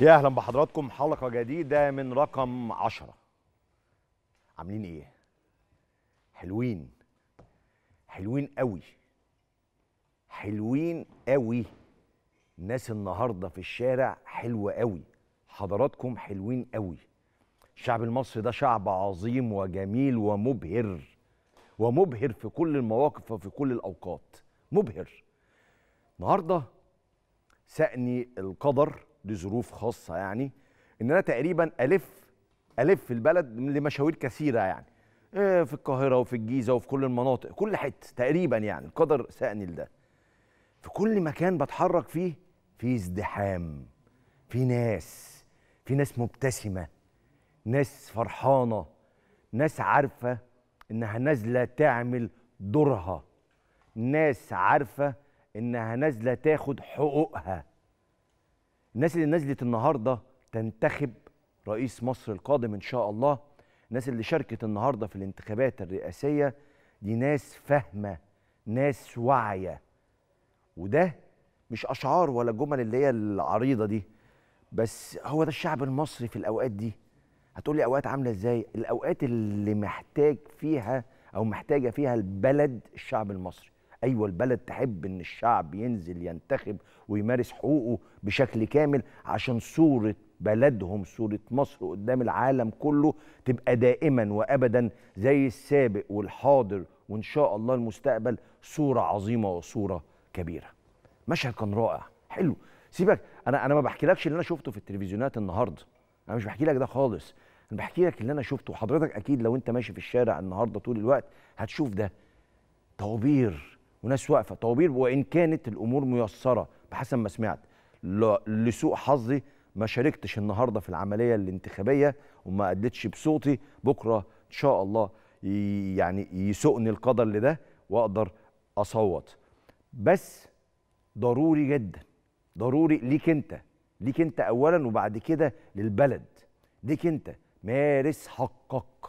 يا اهلا بحضراتكم حلقه جديده من رقم عشرة عاملين ايه حلوين حلوين قوي حلوين قوي الناس النهارده في الشارع حلوه قوي حضراتكم حلوين قوي الشعب المصري ده شعب عظيم وجميل ومبهر ومبهر في كل المواقف وفي كل الاوقات مبهر النهارده سأني القدر لظروف خاصه يعني ان انا تقريبا الف الف البلد لمشاوير كثيره يعني آه، في القاهره وفي الجيزه وفي كل المناطق كل حته تقريبا يعني القدر سأني لده في كل مكان بتحرك فيه في ازدحام في ناس في ناس مبتسمه ناس فرحانه ناس عارفه انها نازله تعمل دورها ناس عارفه انها نازله تاخد حقوقها الناس اللي نزلت النهارده تنتخب رئيس مصر القادم ان شاء الله الناس اللي شاركت النهارده في الانتخابات الرئاسيه دي ناس فاهمه ناس واعيه وده مش اشعار ولا جمل اللي هي العريضه دي بس هو ده الشعب المصري في الاوقات دي هتقول لي اوقات عامله ازاي الاوقات اللي محتاج فيها او محتاجه فيها البلد الشعب المصري ايوه البلد تحب ان الشعب ينزل ينتخب ويمارس حقوقه بشكل كامل عشان صوره بلدهم صوره مصر قدام العالم كله تبقى دائما وابدا زي السابق والحاضر وان شاء الله المستقبل صوره عظيمه وصوره كبيره مشهد كان رائع حلو سيبك انا انا ما بحكيلكش اللي انا شفته في التلفزيونات النهارده انا مش بحكي لك ده خالص انا بحكي لك اللي انا شفته وحضرتك اكيد لو انت ماشي في الشارع النهارده طول الوقت هتشوف ده طوابير وناس واقفه طوابير وان كانت الامور ميسره بحسب ما سمعت لسوء حظي ما شاركتش النهارده في العمليه الانتخابيه وما ادتش بصوتي بكره ان شاء الله يعني يسوقني القدر لده واقدر اصوت بس ضروري جدا ضروري ليك انت ليك انت اولا وبعد كده للبلد ليك انت مارس حقك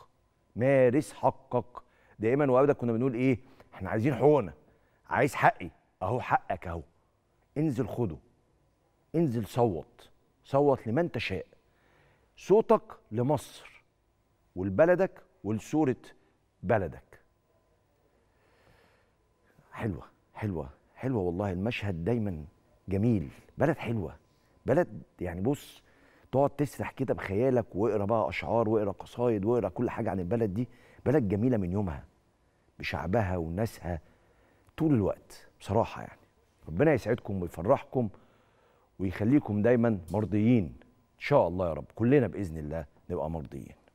مارس حقك دائما وابدا كنا بنقول ايه احنا عايزين حقوقنا عايز حقي اهو حقك اهو انزل خده انزل صوت صوت لمن تشاء صوتك لمصر ولبلدك ولصوره بلدك حلوه حلوه حلوه والله المشهد دايما جميل بلد حلوه بلد يعني بص تقعد تسرح كده بخيالك واقرا بقى اشعار واقرا قصايد واقرا كل حاجه عن البلد دي بلد جميله من يومها بشعبها وناسها طول الوقت بصراحه يعني ربنا يسعدكم ويفرحكم ويخليكم دايما مرضيين ان شاء الله يا رب كلنا باذن الله نبقى مرضيين